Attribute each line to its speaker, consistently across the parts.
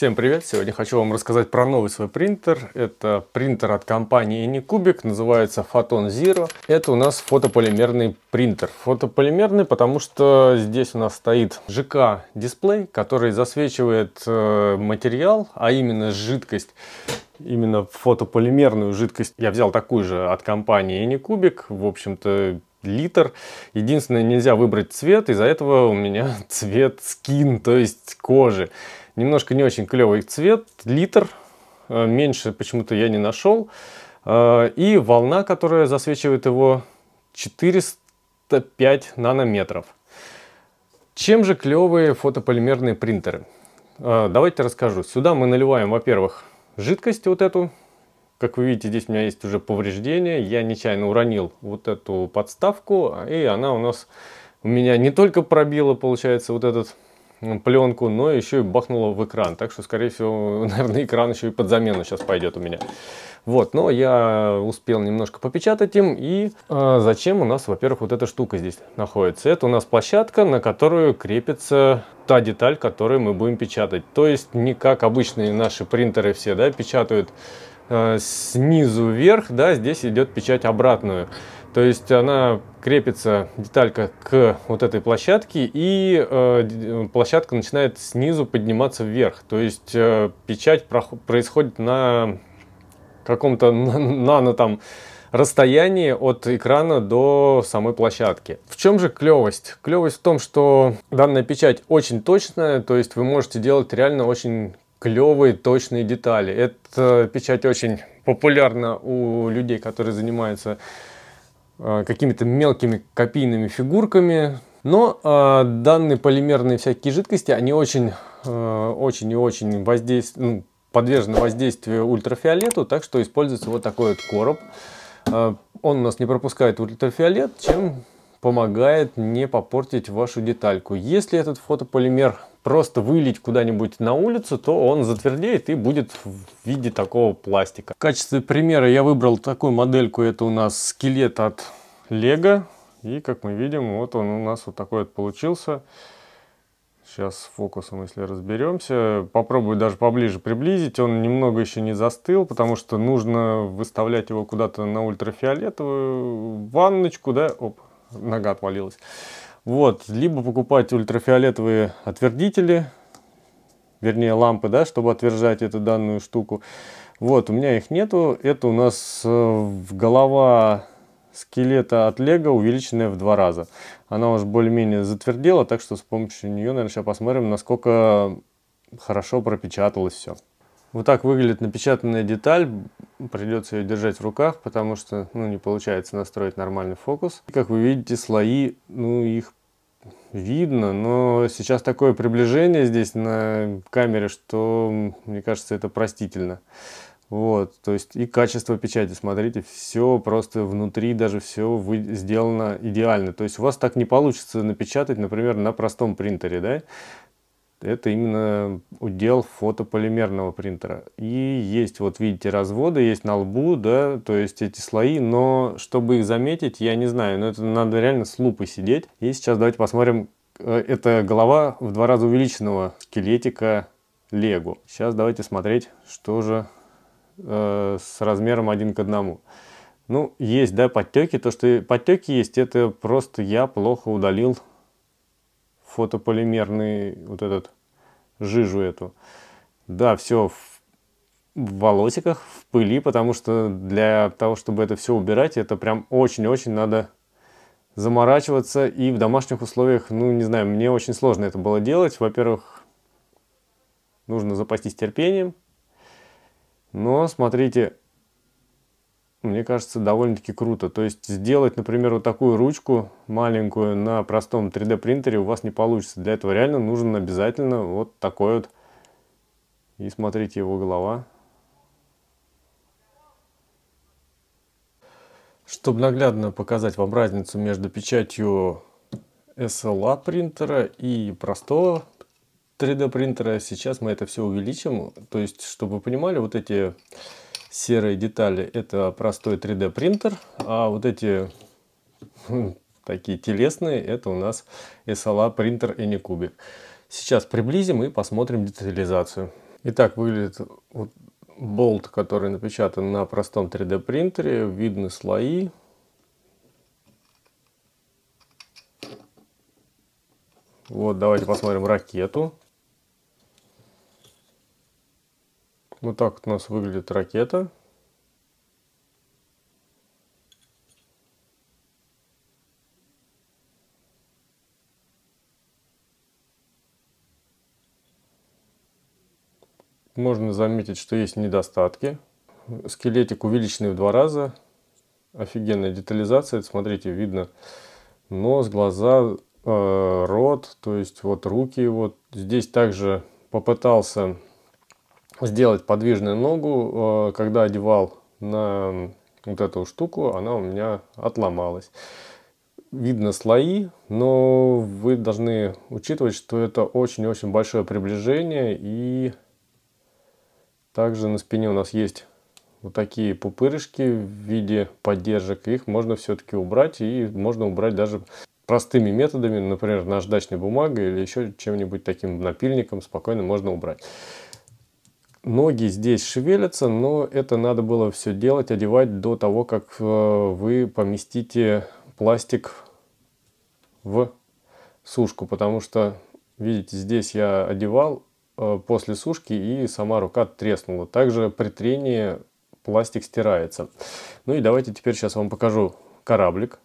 Speaker 1: Всем привет! Сегодня хочу вам рассказать про новый свой принтер. Это принтер от компании Anycubic, называется Photon Zero. Это у нас фотополимерный принтер. Фотополимерный, потому что здесь у нас стоит ЖК-дисплей, который засвечивает э, материал, а именно жидкость именно фотополимерную жидкость. Я взял такую же от компании Anycubic, в общем-то литр. Единственное, нельзя выбрать цвет, из-за этого у меня цвет скин, то есть кожи. Немножко не очень клевый цвет, литр, э, меньше почему-то я не нашел. Э, и волна, которая засвечивает его 405 нанометров. Чем же клевые фотополимерные принтеры? Э, давайте расскажу. Сюда мы наливаем, во-первых, жидкость вот эту. Как вы видите, здесь у меня есть уже повреждение. Я нечаянно уронил вот эту подставку, и она у нас у меня не только пробила, получается, вот этот пленку, но еще и бахнуло в экран. Так что, скорее всего, наверное, экран еще и под замену сейчас пойдет у меня. Вот, но я успел немножко попечатать им. И э, зачем у нас, во-первых, вот эта штука здесь находится? Это у нас площадка, на которую крепится та деталь, которую мы будем печатать. То есть не как обычные наши принтеры все, да, печатают э, снизу вверх, да, здесь идет печать обратную. То есть она крепится, деталька, к вот этой площадке, и э, э площадка начинает снизу подниматься вверх. То есть э, печать происходит на каком-то нано там расстоянии от экрана до самой площадки. В чем же клевость? Клевость в том, что данная печать очень точная, то есть вы можете делать реально очень клевые точные детали. Эта печать очень популярна у людей, которые занимаются Э, какими-то мелкими копийными фигурками. Но э, данные полимерные всякие жидкости, они очень, э, очень и очень воздейств... ну, подвержены воздействию ультрафиолету, так что используется вот такой вот короб. Э, он у нас не пропускает ультрафиолет, чем помогает не попортить вашу детальку. Если этот фотополимер просто вылить куда-нибудь на улицу, то он затвердеет и будет в виде такого пластика. В качестве примера я выбрал такую модельку. Это у нас скелет от Лего. И как мы видим, вот он у нас вот такой вот получился. Сейчас с фокусом, если разберемся. Попробую даже поближе приблизить. Он немного еще не застыл, потому что нужно выставлять его куда-то на ультрафиолетовую ванночку. Да? Оп, нога отвалилась. Вот, либо покупать ультрафиолетовые отвердители, вернее лампы, да, чтобы отвержать эту данную штуку. Вот, у меня их нету. Это у нас э, голова скелета от лего увеличенная в два раза. Она уже более-менее затвердела, так что с помощью нее, наверное, сейчас посмотрим, насколько хорошо пропечаталось все. Вот так выглядит напечатанная деталь, придется ее держать в руках, потому что ну, не получается настроить нормальный фокус. И, как вы видите, слои, ну их видно, но сейчас такое приближение здесь на камере, что, мне кажется, это простительно. Вот, то есть и качество печати, смотрите, все просто внутри, даже все вы, сделано идеально. То есть у вас так не получится напечатать, например, на простом принтере, да? это именно удел фотополимерного принтера. И есть, вот видите, разводы, есть на лбу, да, то есть эти слои, но чтобы их заметить, я не знаю, но это надо реально с лупой сидеть. И сейчас давайте посмотрим, э, это голова в два раза увеличенного скелетика Лего. Сейчас давайте смотреть, что же э, с размером один к одному. Ну, есть, да, подтеки. То, что подтеки есть, это просто я плохо удалил фотополимерный вот этот жижу эту. Да, все в волосиках, в пыли, потому что для того, чтобы это все убирать, это прям очень-очень надо заморачиваться. И в домашних условиях, ну, не знаю, мне очень сложно это было делать. Во-первых, нужно запастись терпением. Но, смотрите, мне кажется, довольно-таки круто. То есть сделать, например, вот такую ручку маленькую на простом 3D принтере у вас не получится. Для этого реально нужен обязательно вот такой вот. И смотрите, его голова. Чтобы наглядно показать вам разницу между печатью SLA принтера и простого 3D принтера, сейчас мы это все увеличим. То есть, чтобы вы понимали, вот эти серые детали это простой 3D принтер, а вот эти хм, такие телесные это у нас SLA принтер Anycubic. Сейчас приблизим и посмотрим детализацию. Итак, выглядит вот болт, который напечатан на простом 3D принтере, видны слои, Вот, давайте посмотрим ракету. Вот ну, так вот у нас выглядит ракета. Можно заметить, что есть недостатки. Скелетик увеличенный в два раза. Офигенная детализация. смотрите, видно нос, глаза, э, рот. То есть вот руки. Вот здесь также попытался сделать подвижную ногу, э, когда одевал на вот эту штуку, она у меня отломалась. Видно слои, но вы должны учитывать, что это очень-очень большое приближение. И также на спине у нас есть вот такие пупырышки в виде поддержек. Их можно все-таки убрать и можно убрать даже простыми методами, например, наждачной бумагой или еще чем-нибудь таким напильником спокойно можно убрать. Ноги здесь шевелятся, но это надо было все делать, одевать до того, как э, вы поместите пластик в сушку, потому что, видите, здесь я одевал э, после сушки и сама рука треснула. Также при трении пластик стирается. Ну и давайте теперь сейчас вам покажу кораблик.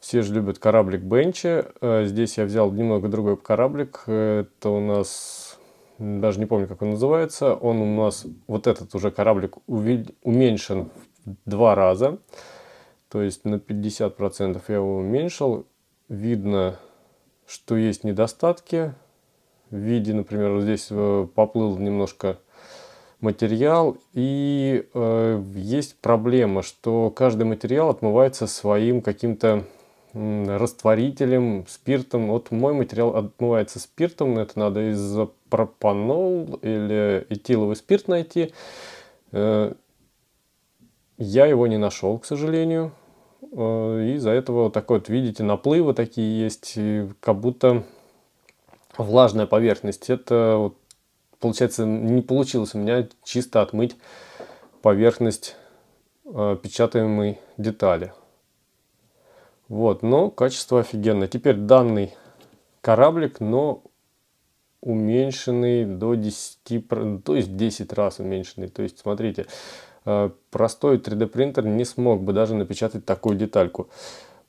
Speaker 1: Все же любят кораблик Бенчи. Э, здесь я взял немного другой кораблик. Это у нас даже не помню, как он называется. Он у нас, вот этот уже кораблик уменьшен в два раза. То есть на 50% я его уменьшил. Видно, что есть недостатки. В виде, например, вот здесь э, поплыл немножко материал. И э, есть проблема, что каждый материал отмывается своим каким-то растворителем, спиртом. Вот мой материал отмывается спиртом, это надо из пропанол или этиловый спирт найти. Э, я его не нашел, к сожалению. Э, из-за этого вот такой вот, видите, наплывы такие есть, как будто влажная поверхность. Это вот, получается, не получилось у меня чисто отмыть поверхность э, печатаемой детали. Вот, но качество офигенное. Теперь данный кораблик, но уменьшенный до 10, то есть 10 раз уменьшенный. То есть, смотрите, э, простой 3D принтер не смог бы даже напечатать такую детальку.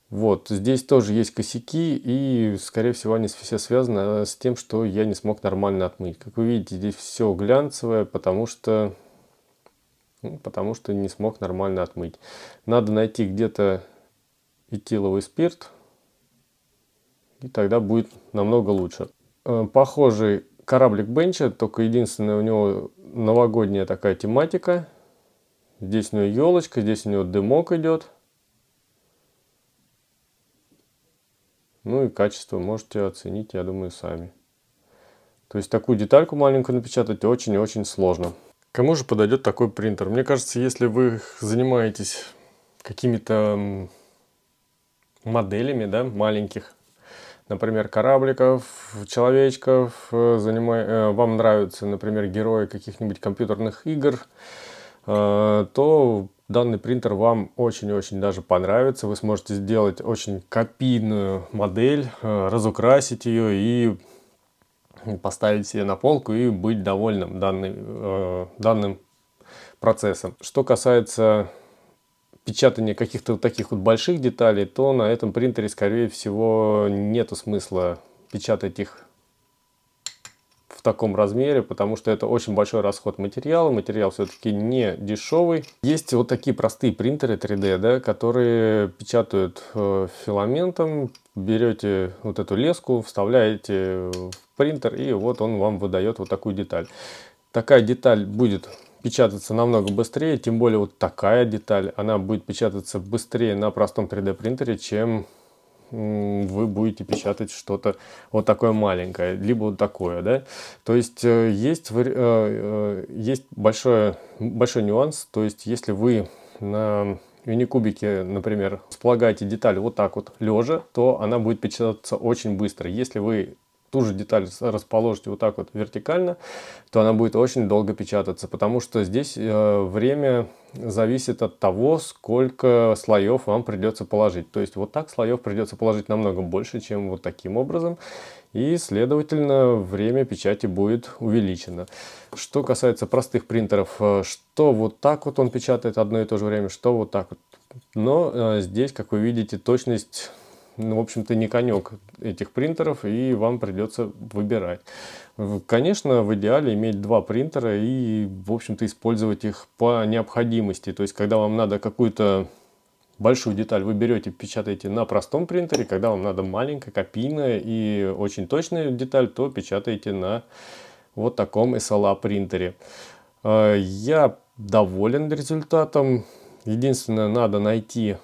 Speaker 1: Вот, здесь тоже есть косяки, и, скорее всего, они все связаны э, с тем, что я не смог нормально отмыть. Как вы видите, здесь все глянцевое, потому что, потому что не смог нормально отмыть. Надо найти где-то этиловый спирт, и тогда будет намного лучше. Э, похожий кораблик Бенча, только единственное у него новогодняя такая тематика. Здесь у него елочка, здесь у него дымок идет. Ну и качество можете оценить, я думаю, сами. То есть такую детальку маленькую напечатать очень и очень сложно. Кому же подойдет такой принтер? Мне кажется, если вы занимаетесь какими-то моделями, да, маленьких, например, корабликов, человечков, э, занимай, э, вам нравятся, например, герои каких-нибудь компьютерных игр, э, то данный принтер вам очень-очень даже понравится. Вы сможете сделать очень копийную модель, разукрасить ее и поставить себе на полку и быть довольным данным, данным процессом. Что касается печатание каких-то вот таких вот больших деталей, то на этом принтере, скорее всего, нету смысла печатать их в таком размере, потому что это очень большой расход материала, материал все-таки не дешевый. Есть вот такие простые принтеры 3D, да, которые печатают э, филаментом, берете вот эту леску, вставляете в принтер, и вот он вам выдает вот такую деталь. Такая деталь будет печататься намного быстрее, тем более вот такая деталь, она будет печататься быстрее на простом 3D принтере, чем вы будете печатать что-то вот такое маленькое, либо вот такое, да. То есть э, есть, э, э, есть большой большой нюанс, то есть если вы на юникубике, например, сполагаете деталь вот так вот лежа, то она будет печататься очень быстро. Если вы ту же деталь расположите вот так вот вертикально, то она будет очень долго печататься, потому что здесь э, время зависит от того, сколько слоев вам придется положить. То есть вот так слоев придется положить намного больше, чем вот таким образом. И, следовательно, время печати будет увеличено. Что касается простых принтеров, э, что вот так вот он печатает одно и то же время, что вот так вот. Но э, здесь, как вы видите, точность ну, в общем-то, не конек этих принтеров, и вам придется выбирать. Конечно, в идеале иметь два принтера и, в общем-то, использовать их по необходимости. То есть, когда вам надо какую-то большую деталь вы берете, печатаете на простом принтере, когда вам надо маленькая, копийная и очень точная деталь, то печатаете на вот таком SLA принтере. Э, я доволен результатом. Единственное, надо найти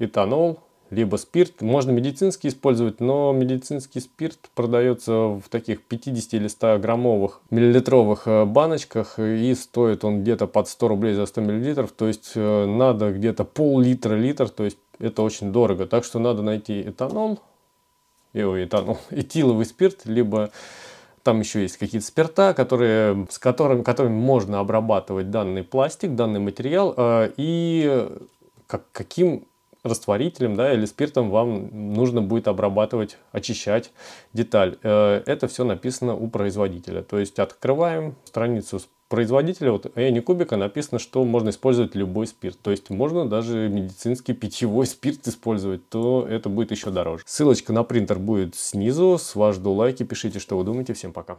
Speaker 1: этанол, либо спирт. Можно медицинский использовать, но медицинский спирт продается в таких 50 или 100 граммовых миллилитровых э, баночках и стоит он где-то под 100 рублей за 100 миллилитров, то есть э, надо где-то пол-литра, литр, то есть это очень дорого. Так что надо найти этанол, и, э, ой, этанол, этиловый спирт, либо там еще есть какие-то спирта, которые, с которыми, которыми можно обрабатывать данный пластик, данный материал, и как, каким растворителем да, или спиртом вам нужно будет обрабатывать, очищать деталь. Э, это все написано у производителя. То есть открываем страницу с производителя, вот Эни Кубика написано, что можно использовать любой спирт. То есть можно даже медицинский питьевой спирт использовать, то это будет еще дороже. Ссылочка на принтер будет снизу. С вас жду лайки, пишите, что вы думаете. Всем пока.